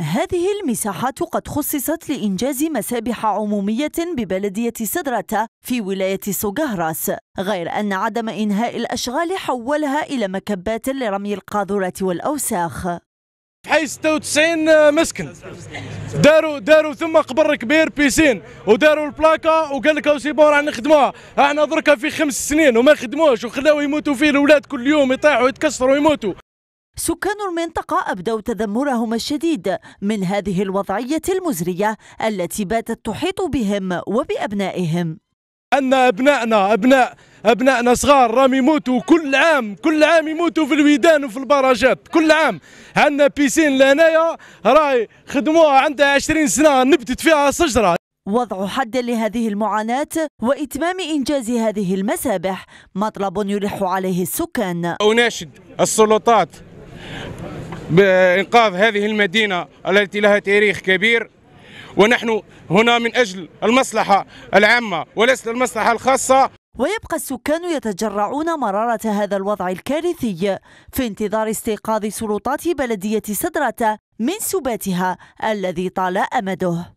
هذه المساحات قد خصصت لإنجاز مسابح عمومية ببلدية سدرة في ولاية سوغهراس غير أن عدم إنهاء الأشغال حولها إلى مكبات لرمي القاذورات والأوساخ حي 96 آه، مسكن داروا داروا ثم قبر كبير بيسين وداروا البلاكا وقال لك سي بون راح نخدموها احنا دركا في خمس سنين وما خدموش وخلاو يموتوا فيه الاولاد كل يوم يطيحوا يتكسروا ويموتوا سكان المنطقة أبدوا تذمرهم الشديد من هذه الوضعية المزرية التي باتت تحيط بهم وبأبنائهم أن أبنائنا أبناء أبنائنا صغار راهم يموتوا كل عام كل عام يموتوا في الويدان وفي البراجات كل عام عندنا بيسين لهنايا راهي خدموها عندها 20 سنة نبتت فيها شجرة وضع حد لهذه المعاناة وإتمام إنجاز هذه المسابح مطلب يلح عليه السكان أناشد السلطات بإنقاذ هذه المدينة التي لها تاريخ كبير ونحن هنا من أجل المصلحة العامة وليس المصلحة الخاصة ويبقى السكان يتجرعون مرارة هذا الوضع الكارثي في انتظار استيقاظ سلطات بلدية سدرة من سباتها الذي طال أمده